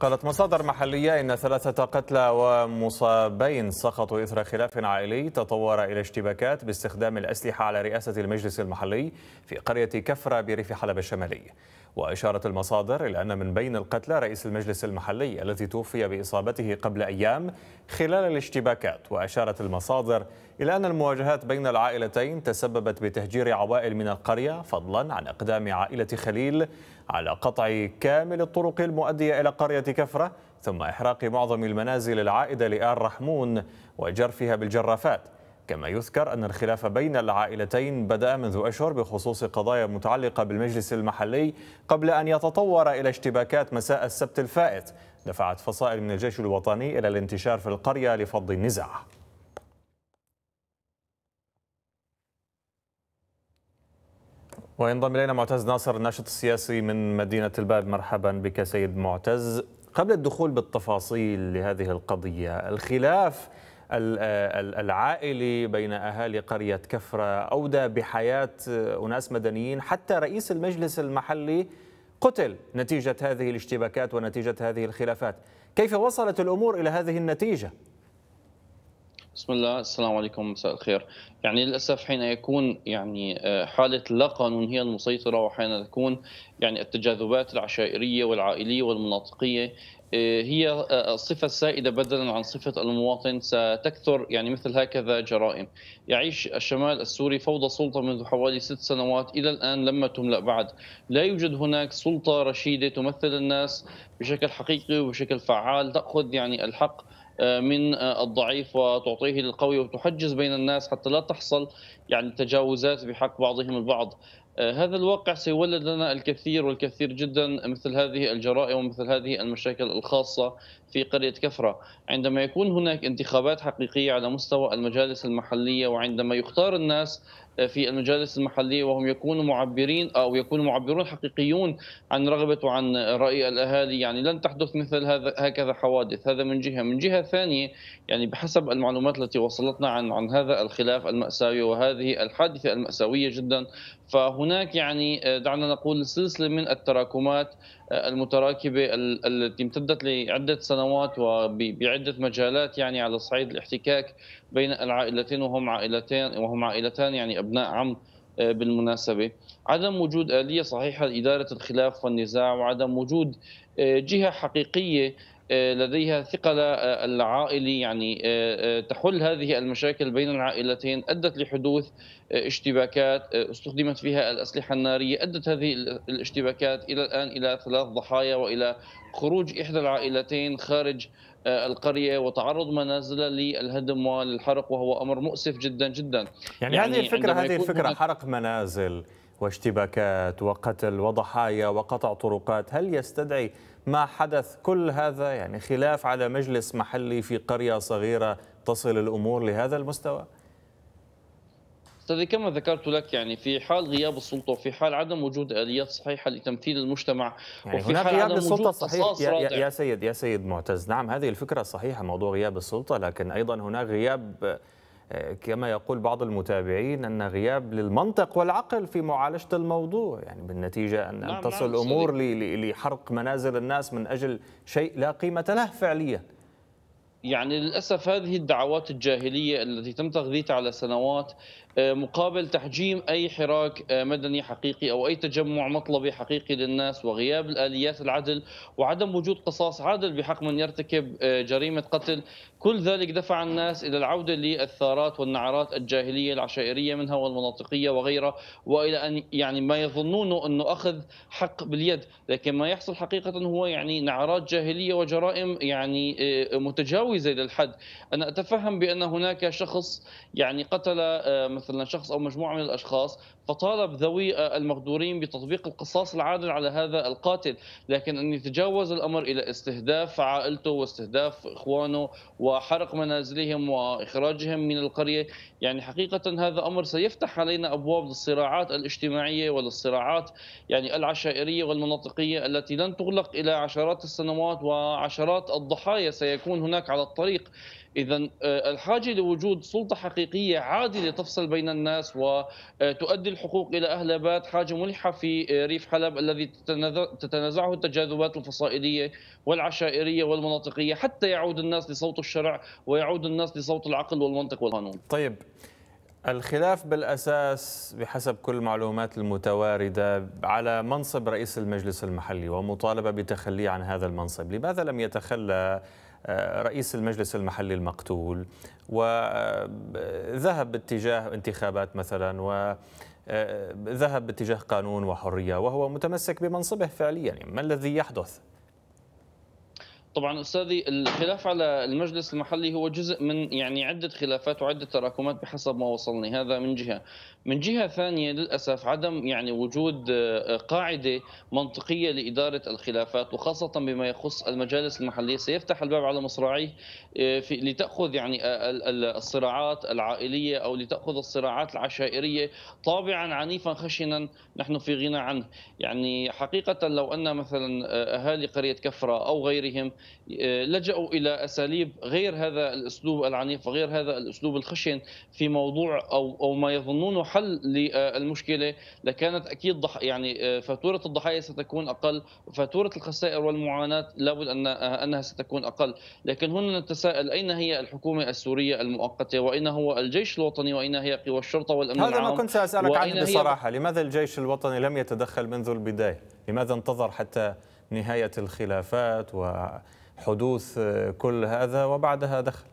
قالت مصادر محلية إن ثلاثة قتلى ومصابين سقطوا إثر خلاف عائلي تطور إلى اشتباكات باستخدام الأسلحة على رئاسة المجلس المحلي في قرية كفرة بريف حلب الشمالي وأشارت المصادر إلى أن من بين القتلى رئيس المجلس المحلي الذي توفي بإصابته قبل أيام خلال الاشتباكات وأشارت المصادر إلى أن المواجهات بين العائلتين تسببت بتهجير عوائل من القرية فضلا عن إقدام عائلة خليل على قطع كامل الطرق المؤدية إلى قرية كفرة ثم إحراق معظم المنازل العائدة لآل رحمون وجرفها بالجرافات كما يذكر أن الخلاف بين العائلتين بدأ منذ أشهر بخصوص قضايا متعلقة بالمجلس المحلي قبل أن يتطور إلى اشتباكات مساء السبت الفائت دفعت فصائل من الجيش الوطني إلى الانتشار في القرية لفض النزاع وينضم إلينا معتز ناصر الناشط السياسي من مدينة الباب مرحبا بك سيد معتز قبل الدخول بالتفاصيل لهذه القضية الخلاف العائلي بين أهالي قرية كفرة أودى بحياة أناس مدنيين حتى رئيس المجلس المحلي قتل نتيجة هذه الاشتباكات ونتيجة هذه الخلافات كيف وصلت الأمور إلى هذه النتيجة؟ بسم الله السلام عليكم مساء الخير يعني للاسف حين يكون يعني آه، حاله اللا قانون هي المسيطره وحين تكون يعني التجاذبات العشائريه والعائليه والمناطقيه إيه، هي آه، الصفة السائدة بدلا عن صفة المواطن ستكثر يعني مثل هكذا جرائم يعيش الشمال السوري فوضى سلطة منذ حوالي ست سنوات إلى الآن لم تملأ بعد لا يوجد هناك سلطة رشيدة تمثل الناس بشكل حقيقي وبشكل فعال تأخذ يعني الحق آه، من آه، الضعيف وتعطيه للقوي وتحجز بين الناس حتى لا تحصل يعني تجاوزات بحق بعضهم البعض آه، هذا الواقع سيولد لنا الكثير والكثير جدا مثل هذه الجرائم ومثل هذه المشاكل الخاصة في قرية كفرة عندما يكون هناك انتخابات حقيقية على مستوى المجالس المحلية وعندما يختار الناس في المجالس المحلية وهم يكونوا معبرين أو يكونوا معبرون حقيقيون عن رغبة وعن رأي الأهالي يعني لن تحدث مثل هذا هكذا حوادث هذا من جهة من جهة ثانية يعني بحسب المعلومات التي وصلتنا عن عن هذا الخلاف المأساوي وهذه الحادثة المأساوية جدا فهناك يعني آه، دعنا نقول سلسلة من التراكمات آه، المتراكبة التي امتدت لعدة سنوات وبعدة مجالات يعني على صعيد الاحتكاك بين العائلتين وهم عائلتين وهم عائلتان يعني ابناء عم آه، بالمناسبه عدم وجود اليه صحيحه لاداره الخلاف والنزاع وعدم وجود آه، جهه حقيقيه آه، لديها ثقل آه، العائلي يعني آه، تحل هذه المشاكل بين العائلتين أدت لحدوث اشتباكات استخدمت فيها الأسلحة النارية أدت هذه الاشتباكات إلى الآن إلى ثلاث ضحايا وإلى خروج إحدى العائلتين خارج القريه وتعرض منازلها للهدم والحرق وهو امر مؤسف جدا جدا يعني, يعني هذه الفكره هذه الفكره حرق منازل واشتباكات وقتل وضحايا وقطع طرقات هل يستدعي ما حدث كل هذا يعني خلاف على مجلس محلي في قرية صغيرة تصل الأمور لهذا المستوى؟ استاذي كما ذكرت لك يعني في حال غياب السلطه وفي حال عدم وجود اليات صحيحه لتمثيل المجتمع يعني وفي هناك حال غياب عدم السلطه صحيح يا, يا سيد يا سيد معتز نعم هذه الفكره صحيحه موضوع غياب السلطه لكن ايضا هناك غياب كما يقول بعض المتابعين أن غياب للمنطق والعقل في معالجة الموضوع يعني بالنتيجة أن نعم،, نعم تصل الأمور لحرق منازل الناس من أجل شيء لا قيمة له فعليا يعني للأسف هذه الدعوات الجاهلية التي تم تغذيتها على سنوات آه، مقابل تحجيم اي حراك آه، مدني حقيقي او اي تجمع مطلبي حقيقي للناس وغياب الاليات العدل وعدم وجود قصاص عادل بحق من يرتكب آه، جريمه قتل، كل ذلك دفع الناس الى العوده للثارات والنعرات الجاهليه العشائريه منها والمناطقيه وغيرها والى ان يعني ما يظنونه انه اخذ حق باليد، لكن ما يحصل حقيقه هو يعني نعرات جاهليه وجرائم يعني متجاوزه للحد، انا اتفهم بان هناك شخص يعني قتل مثلا مثلا شخص او مجموعه من الاشخاص تطالب ذوي آه، المغدورين بتطبيق القصاص العادل على هذا القاتل لكن أن يتجاوز الأمر إلى استهداف عائلته واستهداف إخوانه وحرق منازلهم وإخراجهم من القرية يعني حقيقة هذا أمر سيفتح علينا أبواب للصراعات الاجتماعية وللصراعات يعني العشائرية والمناطقية التي لن تغلق إلى عشرات السنوات وعشرات الضحايا سيكون هناك على الطريق إذا آه، الحاجة لوجود سلطة حقيقية عادلة تفصل بين الناس وتؤدي آه، الحقوق إلى أهل بات حاجة ملحة في ريف حلب الذي تتنازعه التجاذبات الفصائلية والعشائرية والمناطقية حتى يعود الناس لصوت الشرع ويعود الناس لصوت العقل والمنطق والقانون طيب الخلاف بالأساس بحسب كل المعلومات المتواردة على منصب رئيس المجلس المحلي ومطالبة بتخليه عن هذا المنصب لماذا لم يتخلى آه، رئيس المجلس المحلي المقتول وذهب باتجاه انتخابات مثلا و آه، ذهب باتجاه قانون وحرية وهو متمسك بمنصبه فعليا ما الذي يحدث؟ طبعا استاذي الخلاف على المجلس المحلي هو جزء من يعني عده خلافات وعده تراكمات بحسب ما وصلني هذا من جهه من جهه ثانيه للاسف عدم يعني وجود آه، قاعده منطقيه لاداره الخلافات وخاصه بما يخص المجالس المحليه سيفتح الباب على مصراعيه آه، في لتاخذ يعني آه، الصراعات العائليه او لتاخذ الصراعات العشائريه طابعا عنيفا خشنا نحن في غنى عنه يعني حقيقه لو ان مثلا اهالي قريه كفره او غيرهم آه، لجأوا إلى أساليب غير هذا الأسلوب العنيف وغير هذا الأسلوب الخشن في موضوع أو أو ما يظنونه حل للمشكلة لكانت أكيد ضح يعني آه، فاتورة الضحايا ستكون أقل وفاتورة الخسائر والمعاناة لابد أن آه، أنها ستكون أقل لكن هنا نتساءل أين هي الحكومة السورية المؤقتة وأين هو الجيش الوطني وأين هي قوى الشرطة والأمن هذا العام هذا ما كنت سأسألك عنه بصراحة لماذا الجيش الوطني لم يتدخل منذ البداية لماذا انتظر حتى نهاية الخلافات وحدوث كل هذا وبعدها دخل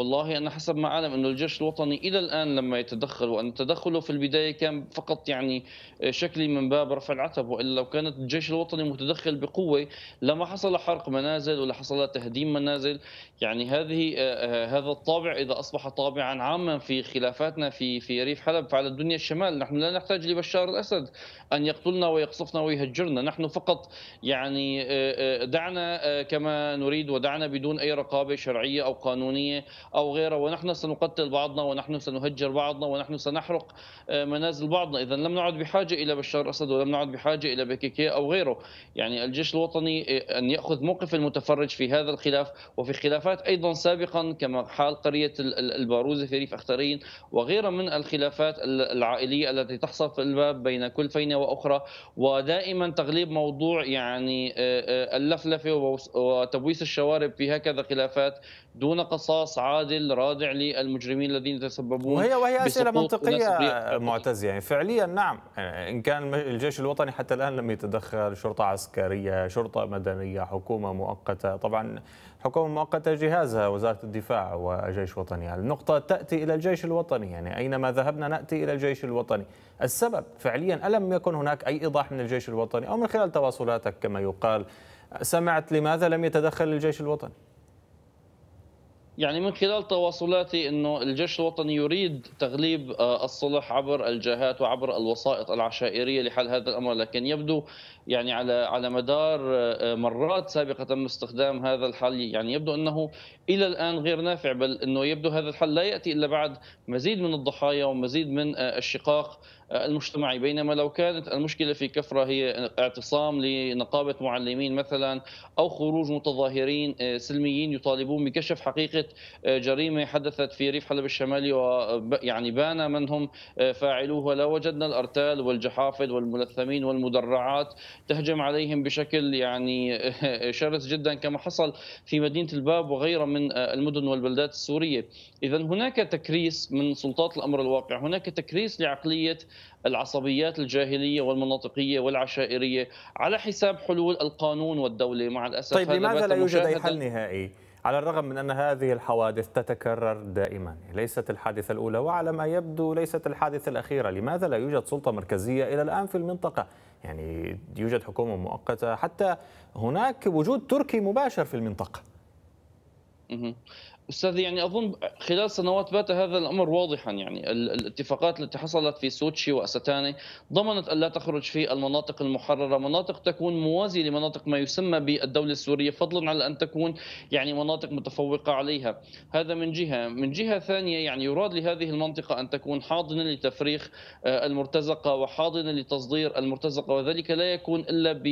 والله انا حسب ما اعلم انه الجيش الوطني الى الان لما يتدخل وان تدخله في البدايه كان فقط يعني شكلي من باب رفع العتب والا لو كانت الجيش الوطني متدخل بقوه لما حصل حرق منازل ولا حصل تهديم منازل يعني هذه آه، آه، هذا الطابع اذا اصبح طابعا عاما في خلافاتنا في في ريف حلب فعلى الدنيا الشمال نحن لا نحتاج لبشار الاسد ان يقتلنا ويقصفنا ويهجرنا نحن فقط يعني آه، دعنا كما نريد ودعنا بدون اي رقابه شرعيه او قانونيه أو غيره ونحن سنقتل بعضنا ونحن سنهجر بعضنا ونحن سنحرق آه، منازل بعضنا إذا لم نعد بحاجة إلى بشار أسد ولم نعد بحاجة إلى بكيكي أو غيره يعني الجيش الوطني آه، أن يأخذ موقف المتفرج في هذا الخلاف وفي خلافات أيضا سابقا كما حال قرية الباروزة في ريف أخترين وغيرها من الخلافات العائلية التي تحصل في الباب بين كل فينة وأخرى ودائما تغليب موضوع يعني آه، اللفلفة وتبويس الشوارب في هكذا خلافات دون قصاص عادل رادع للمجرمين الذين تسببون وهي وهي اسئله منطقيه معتز يعني فعليا نعم ان كان الجيش الوطني حتى الان لم يتدخل شرطه عسكريه شرطه مدنيه حكومه مؤقته طبعا حكومه مؤقته جهازها وزاره الدفاع وجيش وطني النقطه تاتي الى الجيش الوطني يعني اينما ذهبنا ناتي الى الجيش الوطني السبب فعليا الم يكن هناك اي ايضاح من الجيش الوطني او من خلال تواصلاتك كما يقال سمعت لماذا لم يتدخل الجيش الوطني يعني من خلال تواصلاتي انه الجيش الوطني يريد تغليب آه، الصلح عبر الجهات وعبر الوسائط العشائريه لحل هذا الامر لكن يبدو يعني على على مدار آه، آه، مرات سابقه تم استخدام هذا الحل يعني يبدو انه الى الان غير نافع بل انه يبدو هذا الحل لا ياتي الا بعد مزيد من الضحايا ومزيد من الشقاق المجتمعي بينما لو كانت المشكله في كفره هي اعتصام لنقابه معلمين مثلا او خروج متظاهرين آه، سلميين يطالبون بكشف حقيقه آه، جريمه حدثت في ريف حلب الشمالي ويعني بان من هم آه، فاعلوها وجدنا الارتال والجحافل والملثمين والمدرعات تهجم عليهم بشكل يعني شرس جدا كما حصل في مدينه الباب وغيرها من المدن والبلدات السوريه، اذا هناك تكريس من سلطات الامر الواقع، هناك تكريس لعقليه العصبيات الجاهليه والمناطقيه والعشائريه على حساب حلول القانون والدوله مع الاسف طيب لماذا لا يوجد اي حل نهائي؟ على الرغم من أن هذه الحوادث تتكرر دائما ليست الحادثة الأولى وعلى ما يبدو ليست الحادثة الأخيرة لماذا لا يوجد سلطة مركزية إلى الآن في المنطقة يعني يوجد حكومة مؤقتة حتى هناك وجود تركي مباشر في المنطقة استاذ يعني اظن خلال سنوات بات هذا الامر واضحا يعني الاتفاقات التي حصلت في سوتشي واستاني ضمنت الا تخرج في المناطق المحرره، مناطق تكون موازيه لمناطق ما يسمى بالدوله السوريه فضلا على ان تكون يعني مناطق متفوقه عليها، هذا من جهه، من جهه ثانيه يعني يراد لهذه المنطقه ان تكون حاضنه لتفريخ آه، المرتزقه وحاضنه لتصدير المرتزقه وذلك لا يكون الا ب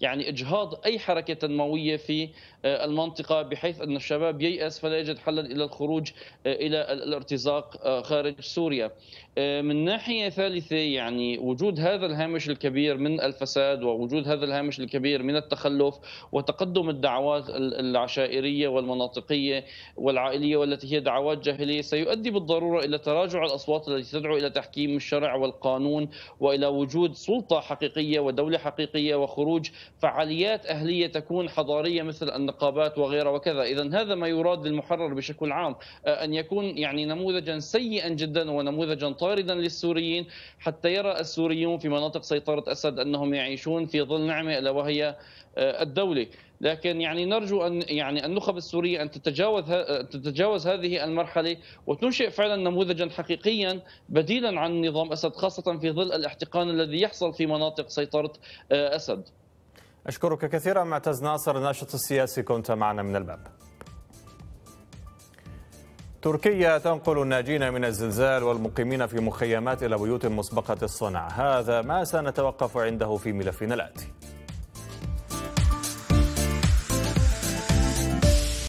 يعني اجهاض اي حركه تنمويه في آه، المنطقه بحيث ان الشباب ييأس فلا يجد حلا إلا الخروج آه، إلى الارتزاق آه، خارج سوريا آه، من ناحية ثالثة يعني وجود هذا الهامش الكبير من الفساد ووجود هذا الهامش الكبير من التخلف وتقدم الدعوات العشائرية والمناطقية والعائلية والتي هي دعوات جاهلية سيؤدي بالضرورة إلى تراجع الأصوات التي تدعو إلى تحكيم الشرع والقانون وإلى وجود سلطة حقيقية ودولة حقيقية وخروج فعاليات أهلية تكون حضارية مثل النقابات وغيرها وكذا إذا هذا ما يراد للمحرر بشكل عام آه، أن يكون يعني نموذجا سيئا جدا ونموذجا طاردا للسوريين حتى يرى السوريون في مناطق سيطرة أسد أنهم يعيشون في ظل نعمة ألا وهي آه، الدولة لكن يعني نرجو ان يعني النخب السوريه ان تتجاوز تتجاوز هذه المرحله وتنشئ فعلا نموذجا حقيقيا بديلا عن نظام اسد خاصه في ظل الاحتقان الذي يحصل في مناطق سيطره آه، اسد. اشكرك كثيرا معتز ناصر الناشط السياسي كنت معنا من الباب. تركيا تنقل الناجين من الزلزال والمقيمين في مخيمات إلى بيوت مسبقة الصنع هذا ما سنتوقف عنده في ملفنا الآتي